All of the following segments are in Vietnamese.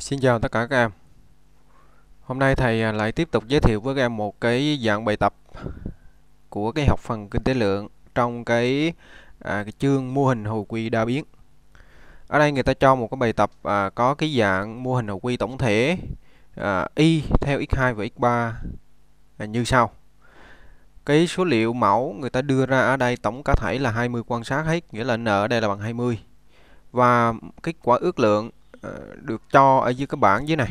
Xin chào tất cả các em Hôm nay thầy à, lại tiếp tục giới thiệu với các em một cái dạng bài tập của cái học phần kinh tế lượng trong cái, à, cái chương mô hình hồi quy đa biến Ở đây người ta cho một cái bài tập à, có cái dạng mô hình hồi quy tổng thể à, Y theo x2 và x3 à, như sau cái số liệu mẫu người ta đưa ra ở đây tổng cả thể là 20 quan sát hết nghĩa là n ở đây là bằng 20 và kết quả ước lượng Ờ, được cho ở dưới cái bảng dưới này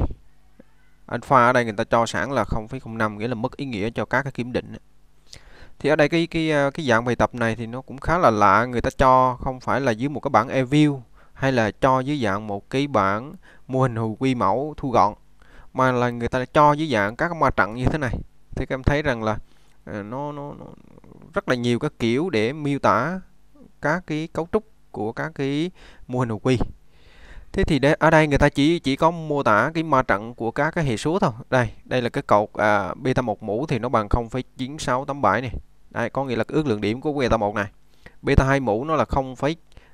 alpha ở đây người ta cho sẵn là 0,05 nghĩa là mất ý nghĩa cho các cái kiểm định thì ở đây cái cái ờ, cái dạng bài tập này thì nó cũng khá là lạ người ta cho không phải là dưới một cái bảng e-view hay là cho dưới dạng một cái bảng mô hình hù quy mẫu thu gọn mà là người ta cho dưới dạng các ma trận như thế này thì các em thấy rằng là ờ, nó, nó, nó rất là nhiều các kiểu để miêu tả các cái cấu trúc của các cái mô hình hồ quy thế thì đây, ở đây người ta chỉ chỉ có mô tả cái ma trận của các cái hệ số thôi đây đây là cái cột à, beta một mũ thì nó bằng 0,9687 này đây có nghĩa là ước lượng điểm của beta một này beta 2 mũ nó là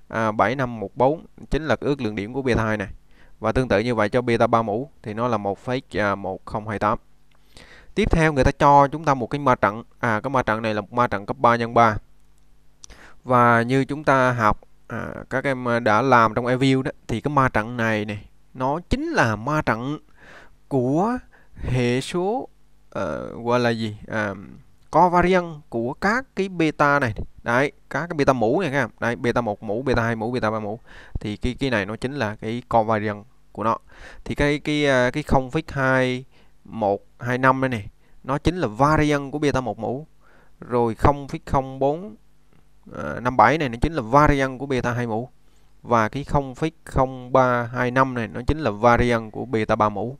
0,7514 à, chính là ước lượng điểm của beta 2 này và tương tự như vậy cho beta 3 mũ thì nó là 1,1028 à, tiếp theo người ta cho chúng ta một cái ma trận à cái ma trận này là một ma trận cấp 3 nhân 3 và như chúng ta học à, các em à, đã làm trong eview đó thì cái ma trận này này nó chính là ma trận của hệ số uh, gọi là gì à, covariant của các cái beta này đấy các cái beta mũ này các em đấy beta một mũ beta hai mũ beta ba mũ thì cái cái này nó chính là cái covariance của nó thì cái cái à, cái không phích hai một hai năm đây này nó chính là variant của beta một mũ rồi không phích không bốn uh, 57 này nó chính là variant của beta 2 mũ và cái 0,0325 này nó chính là variant của beta 3 mũ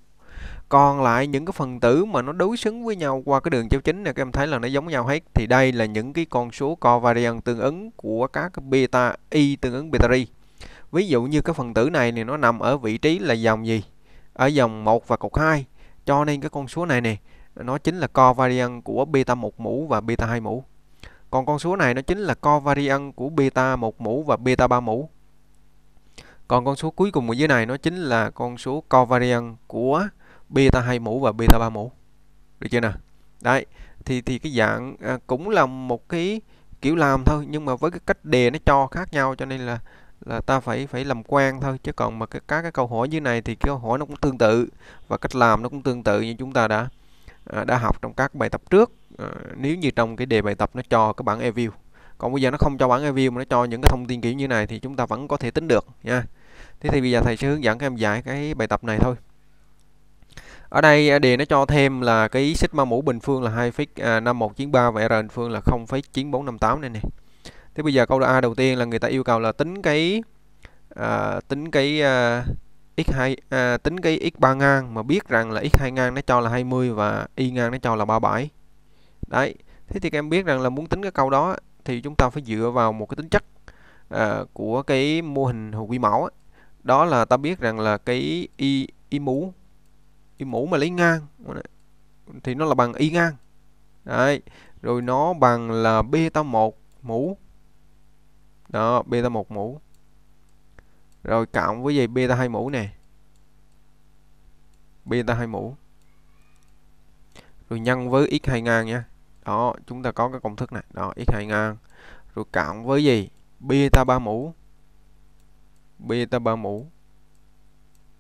còn lại những cái phần tử mà nó đối xứng với nhau qua cái đường chéo chính này các em thấy là nó giống nhau hết thì đây là những cái con số covariant tương ứng của các beta y tương ứng beta ri ví dụ như cái phần tử này thì nó nằm ở vị trí là dòng gì ở dòng 1 và cột 2 cho nên cái con số này nè nó chính là covariant của beta 1 mũ và beta 2 mũ còn con số này nó chính là covariance của beta 1 mũ và beta 3 mũ. Còn con số cuối cùng ở dưới này nó chính là con số covariance của beta 2 mũ và beta 3 mũ. Được chưa nào? Đấy, thì thì cái dạng à, cũng là một cái kiểu làm thôi nhưng mà với cái cách đề nó cho khác nhau cho nên là là ta phải phải làm quen thôi chứ còn mà cái, các cái câu hỏi dưới này thì cái câu hỏi nó cũng tương tự và cách làm nó cũng tương tự như chúng ta đã à, đã học trong các bài tập trước Ờ, nếu như trong cái đề bài tập nó cho cái bảng e còn bây giờ nó không cho bảng e mà nó cho những cái thông tin kiểu như này thì chúng ta vẫn có thể tính được nha thế thì bây giờ thầy sẽ hướng dẫn các em giải cái bài tập này thôi ở đây à, đề nó cho thêm là cái sigma mũ bình phương là 2,5193 à, và r bình phương là 0,9458 này nè. Thế bây giờ câu A đầu tiên là người ta yêu cầu là tính cái à, tính cái à, x2 à, tính cái x3 ngang mà biết rằng là x2 ngang nó cho là 20 và y ngang nó cho là 37 đấy thế thì các em biết rằng là muốn tính cái câu đó thì chúng ta phải dựa vào một cái tính chất à, của cái mô hình hồ quy mẫu ấy. đó là ta biết rằng là cái y y mũ y mũ mà lấy ngang thì nó là bằng y ngang đấy rồi nó bằng là beta một mũ đó beta một mũ rồi cộng với gì beta hai mũ nè beta hai mũ rồi nhân với x2 ngang nha đó chúng ta có cái công thức này đó x2 ngang rồi cộng với gì beta 3 mũ beta 3 mũ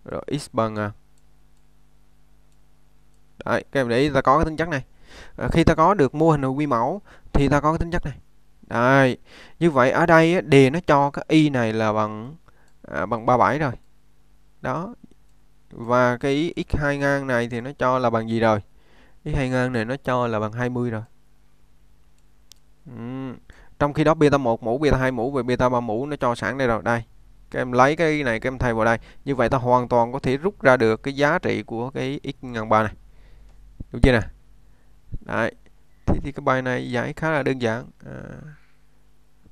rồi x bằng à. đấy các em để ý ta có cái tính chất này à, khi ta có được mô hình quy mẫu thì ta có cái tính chất này đấy như vậy ở đây đề nó cho cái y này là bằng à, bằng 37 rồi đó và cái x2 ngang này thì nó cho là bằng gì rồi x2 ngang này nó cho là bằng 20 rồi trong khi đó beta 1 mũ beta 2 mũ và beta 3 mũ nó cho sẵn đây rồi đây các em lấy cái này các em thay vào đây như vậy ta hoàn toàn có thể rút ra được cái giá trị của cái x ngàn ba này đúng chưa nè đấy thì, thì cái bài này giải khá là đơn giản à,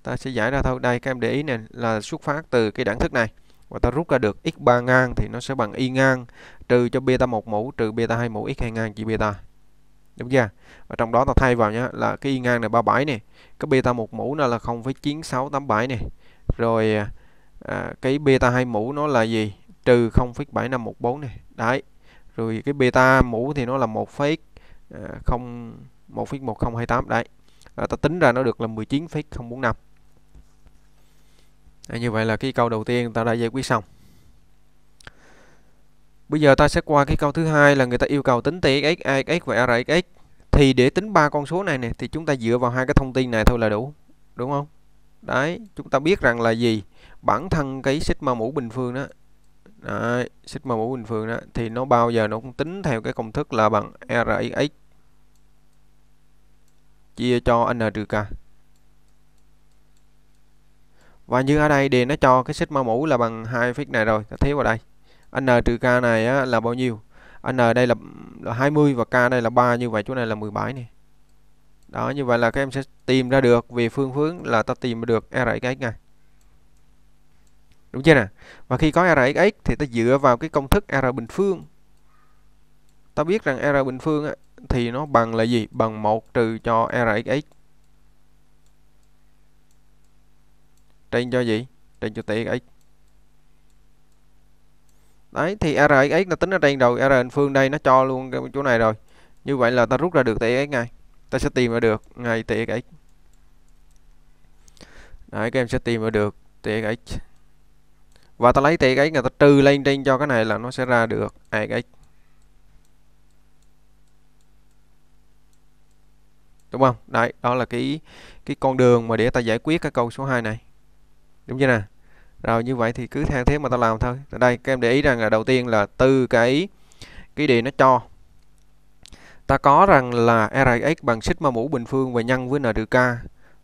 ta sẽ giải ra thôi đây các em để ý này là xuất phát từ cái đẳng thức này và ta rút ra được x3 ngang thì nó sẽ bằng y ngang trừ cho beta 1 mũ trừ beta 2 mũ x2 ngang chia beta đúng chưa và trong đó ta thay vào nhá là cái y ngang là 37 này cái beta một mũ nó là 0,9687 này rồi à, à cái beta hai mũ nó là gì trừ 0,7514 này đấy rồi cái beta mũ thì nó là 1, à, không 1,1028 đấy à, ta tính ra nó được là 19,045 à, như vậy là cái câu đầu tiên ta đã giải quyết xong Bây giờ ta sẽ qua cái câu thứ hai là người ta yêu cầu tính x tx, x và rx. Thì để tính ba con số này nè thì chúng ta dựa vào hai cái thông tin này thôi là đủ, đúng không? Đấy, chúng ta biết rằng là gì? Bản thân cái sigma mũ bình phương đó. Đấy, sigma mũ bình phương đó thì nó bao giờ nó cũng tính theo cái công thức là bằng rx chia cho n trừ k. Và như ở đây đề nó cho cái sigma mũ là bằng hai phép này rồi, ta thiếu vào đây n trừ k này á, là bao nhiêu n đây là, là 20 và k đây là 3 như vậy chỗ này là 17 này đó như vậy là các em sẽ tìm ra được về phương hướng là ta tìm được rxx này đúng chưa nè và khi có rxx thì ta dựa vào cái công thức r bình phương ta biết rằng r bình phương á, thì nó bằng là gì bằng 1 trừ cho rxx trên cho gì trên cho tỉ x đấy thì rx nó tính ở đây rồi rn phương đây nó cho luôn cái chỗ này rồi như vậy là ta rút ra được tỷ x ngay ta sẽ tìm ra được ngay tỷ x đấy các em sẽ tìm ra được tỷ x và ta lấy tỷ x người ta trừ lên trên cho cái này là nó sẽ ra được ax đúng không đấy đó là cái cái con đường mà để ta giải quyết cái câu số 2 này đúng chưa nào rồi như vậy thì cứ theo thế mà ta làm thôi ở đây các em để ý rằng là đầu tiên là từ cái cái đề nó cho ta có rằng là rx bằng sigma mũ bình phương và nhân với n trừ k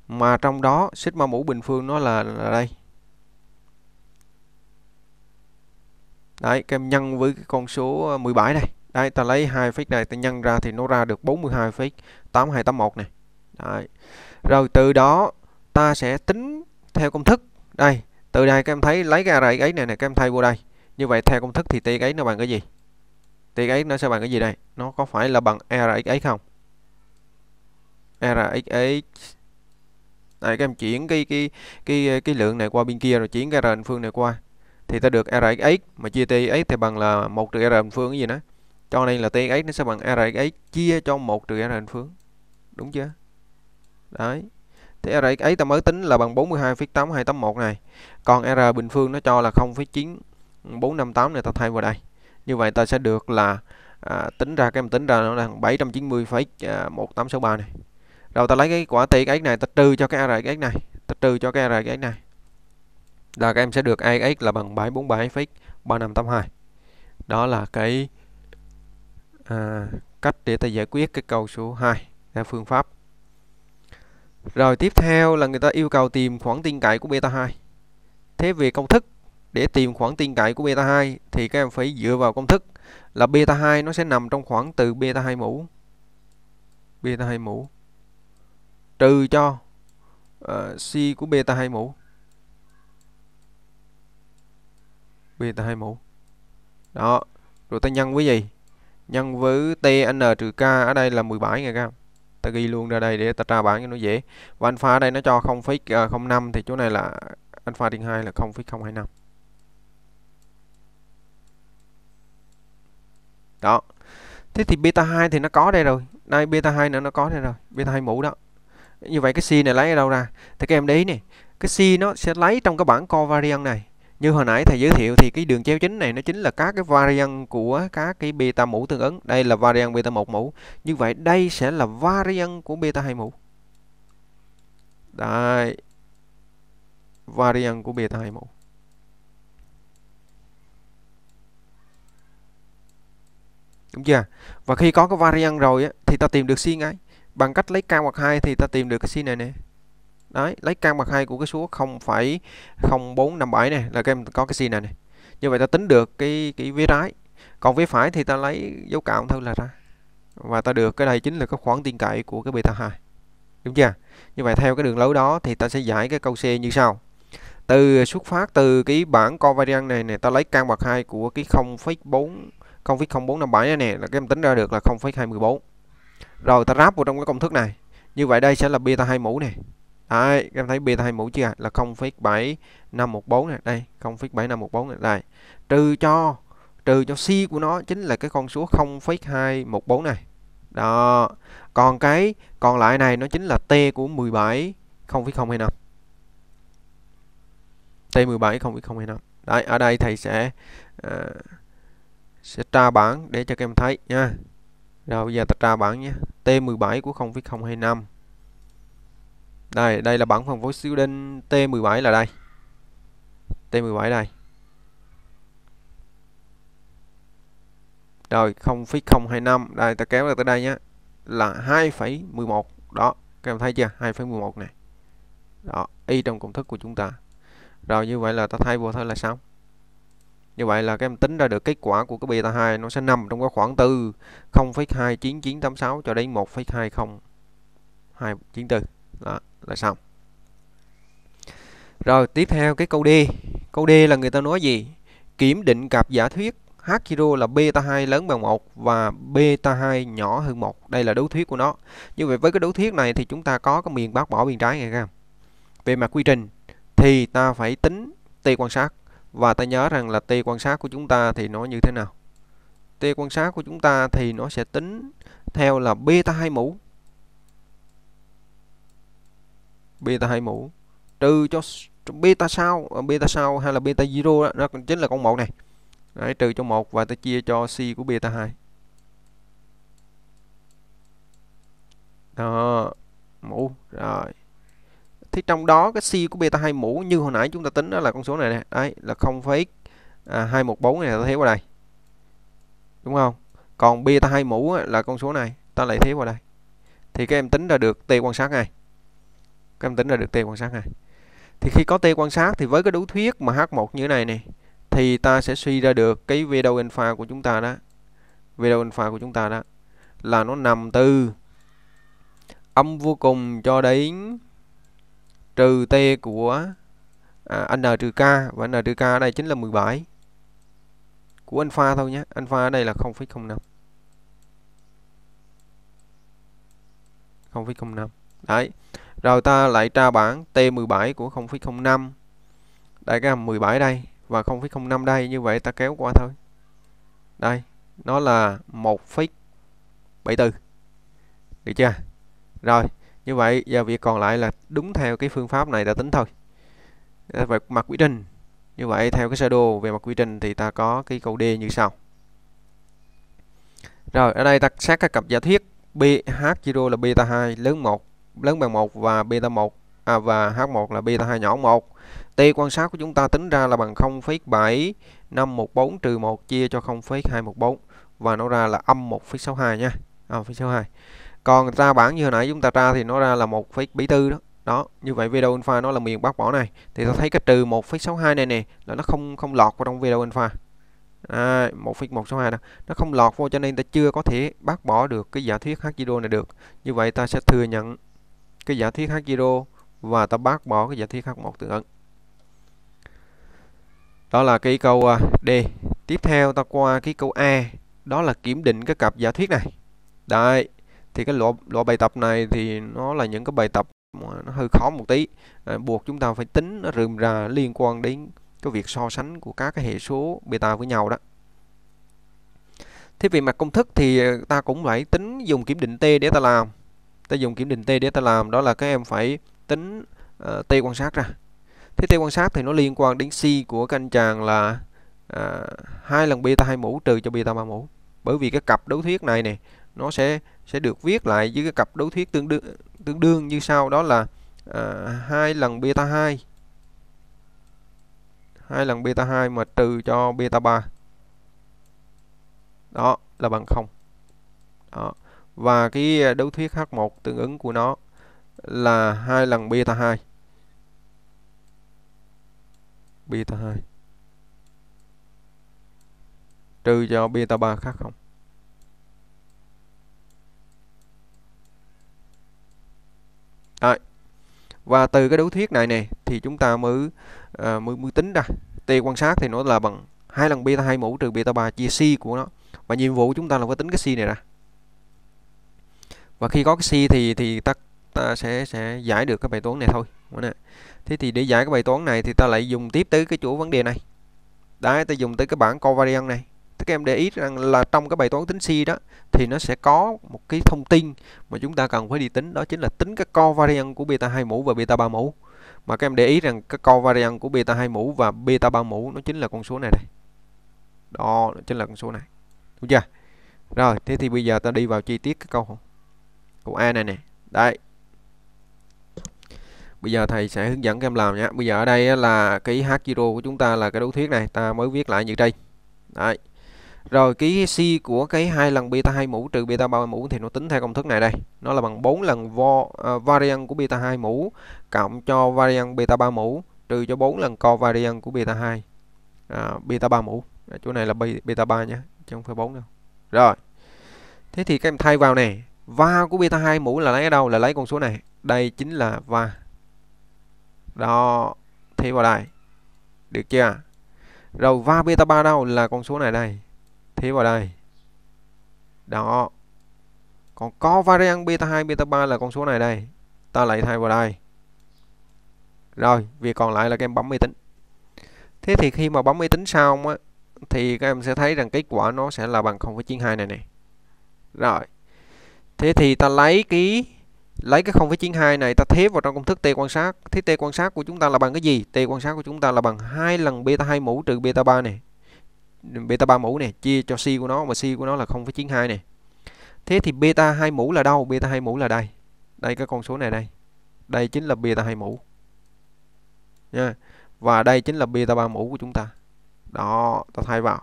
mà trong đó sigma mũ bình phương nó là, là đây đấy các em nhân với cái con số 17 ờ, này. đây ta lấy hai phích này ta nhân ra thì nó ra được 42 phích 8281 này đấy. rồi từ đó ta sẽ tính theo công thức đây từ đây các em thấy lấy cái array ấy này này các em thay vô đây như vậy theo công thức thì tia ấy nó bằng cái gì tia ấy nó sẽ bằng cái gì đây nó có phải là bằng array ấy không array ấy Đấy, các em chuyển cái cái cái cái lượng này qua bên kia rồi chuyển cái r bình phương này qua thì ta được rx mà chia tx thì bằng là một trừ r bình phương cái gì đó cho nên là tx nó sẽ bằng rx chia cho một trừ r bình phương đúng chưa đấy Thế R ấy ta mới tính là bằng 42,8281 này. Còn R bình phương nó cho là 0,9458 này ta thay vào đây. Như vậy ta sẽ được là à, tính ra các em tính ra nó là 790,1863 này. Rồi ta lấy cái quả t ấy này ta trừ cho cái R x này, ta trừ cho cái R x này. Là các em sẽ được AX là bằng 747,3582. Đó là cái à, cách để ta giải quyết cái câu số 2 là phương pháp rồi tiếp theo là người ta yêu cầu tìm khoảng tin cậy của beta 2. Thế về công thức để tìm khoảng tin cậy của beta 2 thì các em phải dựa vào công thức là beta 2 nó sẽ nằm trong khoảng từ beta 2 mũ beta 2 mũ trừ cho uh, C của beta 2 mũ beta 2 mũ đó rồi ta nhân với gì nhân với TN trừ K ở đây là 17 ngày các em ta ghi luôn ra đây để ta tra bảng cho nó dễ và alpha ở đây nó cho 0,05 ờ, thì chỗ này là alpha trên 2 là 0,025 đó thế thì beta 2 thì nó có đây rồi đây beta 2 nữa nó có đây rồi beta 2 mũ đó như vậy cái C này lấy ở đâu ra thì các em đấy nè cái C nó sẽ lấy trong cái bảng covariance này như hồi nãy thầy giới thiệu thì cái đường chéo chính này nó chính là các cái variant của các cái beta mũ tương ứng đây là variant beta 1 mũ như vậy đây sẽ là variant của beta 2 mũ đây variant của beta 2 mũ đúng chưa và khi có cái variant rồi á, thì ta tìm được sin ấy bằng cách lấy k hoặc hai thì ta tìm được cái sin này nè đấy lấy căn bậc hai của cái số 0,0457 này là các em có cái sin này, này như vậy ta tính được cái cái vế trái còn vế phải thì ta lấy dấu cộng thôi là ra và ta được cái này chính là cái khoản tiền cậy của cái beta 2 đúng chưa như vậy theo cái đường lối đó thì ta sẽ giải cái câu C như sau từ xuất phát từ cái bảng covariant này này ta lấy căn bậc hai của cái 0,4 0,0457 này là các em tính ra được là 0,214 rồi ta ráp vào trong cái công thức này như vậy đây sẽ là beta 2 mũ này Đấy, các em thấy beta 2 mũ chưa là 0,7514 này đây 0,7514 này đây trừ cho trừ cho c của nó chính là cái con số 0,214 này đó còn cái còn lại này nó chính là t của 17 0,025 T17 0,025 đấy ở đây thầy sẽ uh, sẽ tra bảng để cho các em thấy nha rồi bây giờ ta tra bảng nhé T17 của 0,025 đây đây là bản phần phối student T17 là đây T17 đây rồi 0,025 đây ta kéo ra tới đây nhé là 2,11 đó các em thấy chưa 2,11 này đó y trong công thức của chúng ta rồi như vậy là ta thay vô thôi là xong như vậy là các em tính ra được kết quả của cái beta 2 nó sẽ nằm trong cái khoảng từ 0,29986 cho đến 1,20294 đó là xong rồi tiếp theo cái câu D câu D là người ta nói gì kiểm định cặp giả thuyết H0 là beta 2 lớn bằng 1 và beta 2 nhỏ hơn 1. Đây là đấu thuyết của nó. Như vậy với cái đấu thuyết này thì chúng ta có cái miền bác bỏ miền trái này không? Về mặt quy trình thì ta phải tính t quan sát và ta nhớ rằng là t quan sát của chúng ta thì nó như thế nào. T quan sát của chúng ta thì nó sẽ tính theo là beta 2 mũ beta 2 mũ trừ cho beta sau ờ, beta sau hay là beta zero đó, nó chính là con một này Đấy, trừ cho một và ta chia cho c của beta 2 đó mũ rồi thì trong đó cái c của beta 2 mũ như hồi nãy chúng ta tính đó là con số này nè đấy là 0,214 à, này ta thế qua đây đúng không còn beta 2 mũ là con số này ta lại thế vào đây thì các em tính ra được t quan sát này các em tính ra được t quan sát này thì khi có t quan sát thì với cái đối thuyết mà h1 như thế này này thì ta sẽ suy ra được cái đầu alpha của chúng ta đó đầu alpha của chúng ta đó là nó nằm từ âm vô cùng cho đến trừ t của à, n trừ k và n trừ k ở đây chính là 17 của alpha thôi nhé alpha ở đây là 0,05 0,05 đấy rồi ta lại tra bảng T17 của 0,05. đại cái hàm 17 đây và 0,05 đây, như vậy ta kéo qua thôi. Đây, nó là 1,74. Được chưa? Rồi, như vậy giờ việc còn lại là đúng theo cái phương pháp này ta tính thôi. Về mặt quy trình, như vậy theo cái sơ đồ về mặt quy trình thì ta có cái câu D như sau. Rồi ở đây ta xét các cặp giả thuyết BH0 là beta 2 lớn 1 lớn bằng 1 và beta 1 à, và H1 là beta 2 nhỏ 1. T quan sát của chúng ta tính ra là bằng 0,7514 trừ 1 chia cho 0,214 và nó ra là âm 1,62 nha. À, 62. Còn ra bảng như hồi nãy chúng ta ra thì nó ra là 1,74 đó. Đó, như vậy video alpha nó là miền bác bỏ này thì ta thấy cái trừ 1,62 này nè là nó không không lọt vào trong video alpha. À, 1,162 đó. Nó không lọt vô cho nên ta chưa có thể bác bỏ được cái giả thuyết Hasido này được. Như vậy ta sẽ thừa nhận cái giả thiết H0 và ta bác bỏ cái giả thiết H1 tương ứng. Đó là cái câu à, D. Tiếp theo ta qua cái câu A, đó là kiểm định cái cặp giả thuyết này. Đấy, thì cái loại loại bài tập này thì nó là những cái bài tập nó hơi khó một tí, à, buộc chúng ta phải tính nó rườm rà liên quan đến cái việc so sánh của các cái hệ số beta với nhau đó. Thế về mặt công thức thì ta cũng phải tính dùng kiểm định T để ta làm ta dùng kiểm định T để ta làm đó là các em phải tính uh, T quan sát ra thế T quan sát thì nó liên quan đến C của canh chàng là ờ, hai uh, lần beta hai mũ trừ cho beta ba mũ bởi vì cái cặp đấu thuyết này này nó sẽ sẽ được viết lại với cái cặp đấu thuyết tương đương tương đương như sau đó là hai uh, lần beta 2 hai lần beta 2 mà trừ cho beta 3 đó là bằng không. đó và cái ờ, đấu thuyết H1 tương ứng của nó là hai lần beta 2 beta 2 trừ cho beta 3 khác không Đấy. và từ cái đấu thuyết này nè thì chúng ta mới à, mới, mới tính ra t quan sát thì nó là bằng hai lần beta 2 mũ trừ beta 3 chia c của nó và nhiệm vụ chúng ta là phải tính cái c này ra và khi có cái C thì thì ta ta sẽ sẽ giải được cái bài toán này thôi vâng thế thì để giải cái bài toán này thì ta lại dùng tiếp tới cái chỗ vấn đề này đấy ta dùng tới cái bảng covariant này thì các em để ý rằng là trong cái bài toán tính C đó thì nó sẽ có một cái thông tin mà chúng ta cần phải đi tính đó chính là tính cái covariant của beta 2 mũ và beta 3 mũ mà các em để ý rằng cái covariant của beta 2 mũ và beta 3 mũ nó chính là con số này đây đó chính là con số này đúng chưa rồi thế thì bây giờ ta đi vào chi tiết cái câu câu A này nè đấy bây giờ thầy sẽ hướng dẫn các em làm nhé bây giờ ở đây là cái h zero của chúng ta là cái đấu thuyết này ta mới viết lại như đây đấy rồi ký C của cái hai lần beta 2 mũ trừ beta 3 mũ thì nó tính theo công thức này đây. Nó là bằng 4 lần vo, uh, à, varian của beta 2 mũ cộng cho varian beta 3 mũ trừ cho 4 lần covarian của beta 2 à, beta 3 mũ. chỗ này là beta 3 nhé, chứ không phải 4 đâu. Rồi. Thế thì các em thay vào này va của beta 2 mũ là lấy ở đâu là lấy con số này đây chính là va đó thì vào đây được chưa rồi va beta 3 đâu là con số này đây thế vào đây đó còn covariant beta 2 beta 3 là con số này đây ta lại thay vào đây rồi việc còn lại là các em bấm máy tính thế thì khi mà bấm máy tính xong á thì các em sẽ thấy rằng kết quả nó sẽ là bằng 0,92 này nè rồi thế thì ta lấy cái lấy cái 0,92 này ta thế vào trong công thức t quan sát thế t quan sát của chúng ta là bằng cái gì t quan sát của chúng ta là bằng hai lần beta 2 mũ trừ beta 3 này beta 3 mũ này chia cho c của nó mà c của nó là 0,92 này thế thì beta 2 mũ là đâu beta 2 mũ là đây đây cái con số này đây đây chính là beta 2 mũ nha và đây chính là beta 3 mũ của chúng ta đó ta thay vào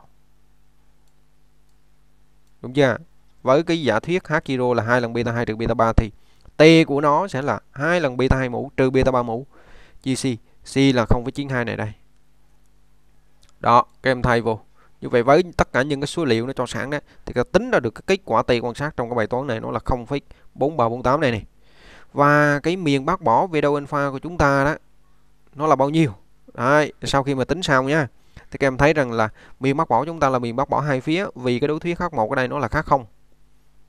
đúng chưa với cái giả thuyết h kilo là hai lần beta 2 trừ beta 3 thì t của nó sẽ là hai lần beta 2 mũ trừ beta 3 mũ chia c c là 0,92 này đây đó các em thay vô như vậy với tất cả những cái số liệu nó cho sẵn đấy thì ta tính ra được cái kết quả t quan sát trong cái bài toán này nó là 0,4348 này này và cái miền bác bỏ về đâu alpha của chúng ta đó nó là bao nhiêu Đấy, sau khi mà tính xong nha thì các em thấy rằng là miền bác bỏ chúng ta là miền bác bỏ hai phía vì cái đối thuyết khác một cái đây nó là khác không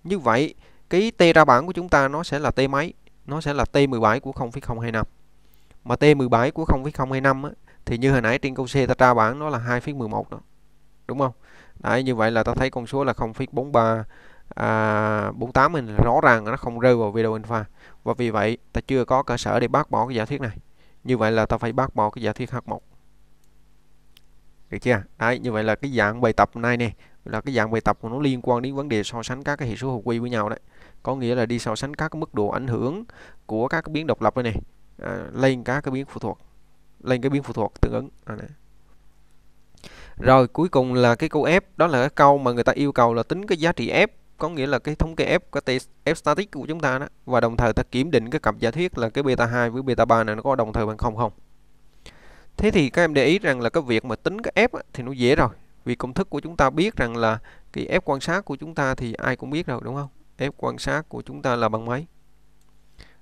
như vậy cái T ra bảng của chúng ta nó sẽ là T máy Nó sẽ là T17 của 0,025. Mà T17 của 0,025 á, thì như hồi nãy trên câu C ta tra bảng nó là 2,11 đó. Đúng không? Đấy như vậy là ta thấy con số là 0,43 à, 48 mình rõ ràng nó không rơi vào video alpha và vì vậy ta chưa có cơ sở để bác bỏ cái giả thuyết này như vậy là ta phải bác bỏ cái giả thuyết H1 được chưa đấy như vậy là cái dạng bài tập này nè là cái dạng bài tập mà nó liên quan đến vấn đề so sánh các cái hệ số hợp quy với nhau đấy có nghĩa là đi so sánh các cái mức độ ảnh hưởng của các cái biến độc lập đây này à, lên các cái biến phụ thuộc lên cái biến phụ thuộc tương ứng à, này. rồi cuối cùng là cái câu f đó là cái câu mà người ta yêu cầu là tính cái giá trị f có nghĩa là cái thống kê f cái t f static của chúng ta đó và đồng thời ta kiểm định cái cặp giả thuyết là cái beta 2 với beta 3 này nó có đồng thời bằng không không thế thì các em để ý rằng là cái việc mà tính cái f á, thì nó dễ rồi vì công thức của chúng ta biết rằng là cái ép quan sát của chúng ta thì ai cũng biết rồi đúng không ép quan sát của chúng ta là bằng mấy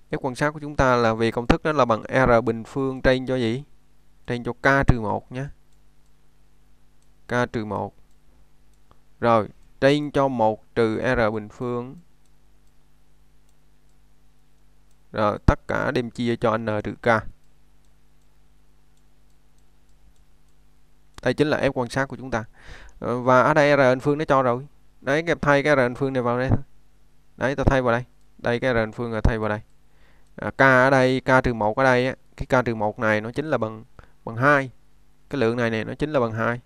ép quan sát của chúng ta là về công thức đó là bằng R bình phương trên cho gì trên cho K trừ 1 nhé K trừ 1 rồi trên cho 1 trừ R bình phương rồi tất cả đem chia cho N trừ K đây chính là f quan sát của chúng ta ờ, và ở đây r anh phương nó cho rồi đấy kẹp thay cái r anh phương này vào đây thôi đấy ta thay vào đây đây cái r anh phương là thay vào đây à, k ở đây k trừ một ở đây cái k trừ một này nó chính là bằng bằng hai cái lượng này này nó chính là bằng hai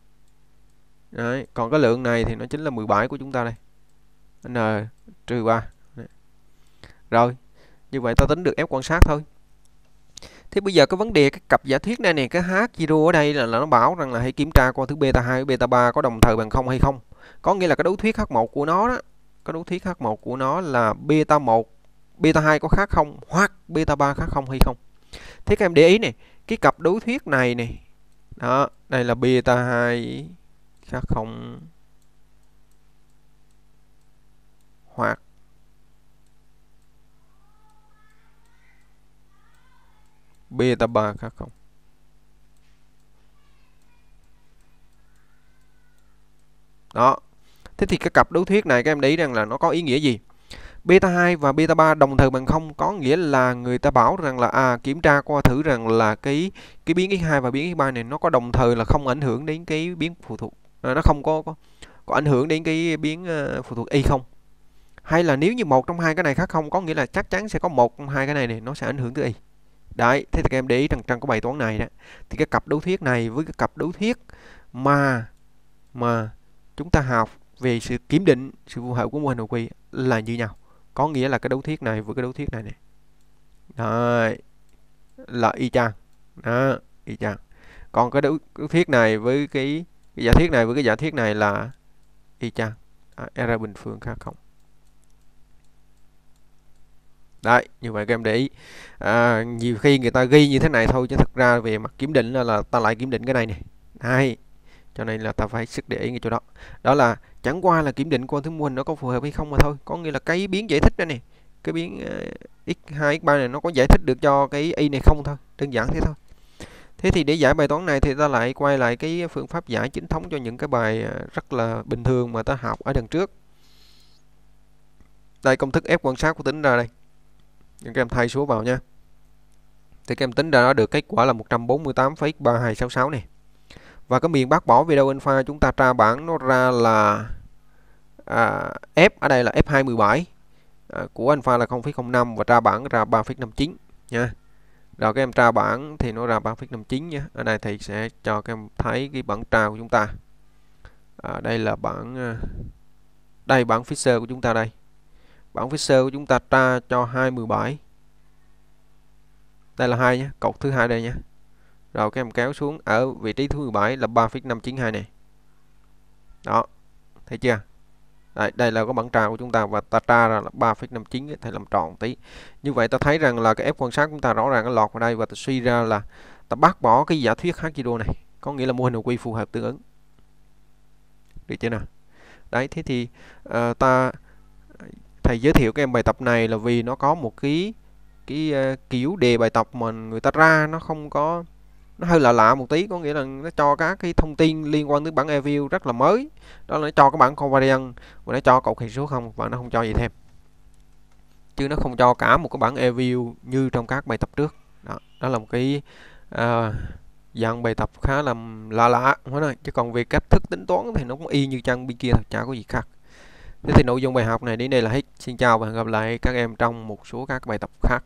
đấy còn cái lượng này thì nó chính là 17 của chúng ta đây n trừ ba rồi như vậy ta tính được f quan sát thôi Thế bây giờ cái vấn đề cái cặp giả thuyết này nè, cái h zero ở đây là, là nó bảo rằng là hãy kiểm tra qua thứ beta 2 beta 3 có đồng thời bằng không hay không. Có nghĩa là cái đấu thuyết h1 của nó đó, cái đấu thuyết h1 của nó là beta 1 beta 2 có khác không hoặc beta 3 khác không hay không. Thế các em để ý này, cái cặp đối thuyết này này. Đó, đây là beta 2 khác không hoặc beta 3 khác không đó thế thì cái cặp đấu thuyết này các em để ý rằng là nó có ý nghĩa gì beta 2 và beta 3 đồng thời bằng không có nghĩa là người ta bảo rằng là à kiểm tra qua thử rằng là cái cái biến x2 và biến x3 này nó có đồng thời là không ảnh hưởng đến cái biến phụ thuộc à, nó không có, có có ảnh hưởng đến cái biến uh, phụ thuộc y không hay là nếu như một trong hai cái này khác không có nghĩa là chắc chắn sẽ có một trong hai cái này này nó sẽ ảnh hưởng tới y đấy thế thì các em để ý rằng trong cái bài toán này đó thì cái cặp đấu thuyết này với cái cặp đấu thuyết mà mà chúng ta học về sự kiểm định sự phù hợp của mô hình hồi quy là như nhau có nghĩa là cái đấu thuyết này với cái đấu thuyết này này đấy là y chang đó y chang còn cái đấu, đấu thuyết này với cái, cái giả thiết này với cái giả thiết này là y chang à, r bình phương khác không đấy như vậy các em để ý à, nhiều khi người ta ghi như thế này thôi chứ thật ra về mặt kiểm định là, là ta lại kiểm định cái này này hay cho nên là ta phải sức để ý ngay chỗ đó đó là chẳng qua là kiểm định quan thứ mô hình nó có phù hợp hay không mà thôi có nghĩa là cái biến giải thích đây này cái biến x2 ờ, x3 này nó có giải thích được cho cái y này không thôi đơn giản thế thôi thế thì để giải bài toán này thì ta lại quay lại cái phương pháp giải chính thống cho những cái bài ờ, rất là bình thường mà ta học ở đằng trước đây công thức f quan sát của tính ra đây nhưng các em thay số vào nha thì các em tính ra nó được kết quả là 148,3266 này và cái miền bác bỏ video alpha chúng ta tra bảng nó ra là à, F ở đây là F217 à, của alpha là 0,05 và tra bảng ra 3,59 nha rồi các em tra bảng thì nó ra 3,59 nha ở đây thì sẽ cho các em thấy cái bảng tra của chúng ta à, đây là bảng à, đây bảng Fisher của chúng ta đây bảng phía sau chúng ta tra cho 217 đây là hai nhé cột thứ hai đây nhé rồi các em kéo xuống ở vị trí thứ 17 là 3,592 này đó thấy chưa Đấy, đây là cái bảng trà của chúng ta và ta tra ra là chín thì làm tròn tí như vậy ta thấy rằng là cái ép quan sát của chúng ta rõ ràng nó lọt vào đây và ta suy ra là ta bác bỏ cái giả thuyết Hakido này có nghĩa là mô hình hồi quy phù hợp tương ứng được chưa nào đấy thế thì uh, ta thầy giới thiệu các em bài tập này là vì nó có một cái cái uh, kiểu đề bài tập mà người ta ra nó không có nó hơi lạ lạ một tí có nghĩa là nó cho các cái thông tin liên quan tới bảng EView rất là mới đó là nó cho các bạn covariant và nó cho cậu hệ số không và nó không cho gì thêm chứ nó không cho cả một cái bảng EView như trong các bài tập trước đó, đó là một cái uh, dạng bài tập khá là lạ lạ thôi chứ còn về cách thức tính toán thì nó cũng y như trang bên kia thật chả có gì khác Thế thì nội dung bài học này đến đây là hết. Xin chào và hẹn gặp lại các em trong một số các bài tập khác.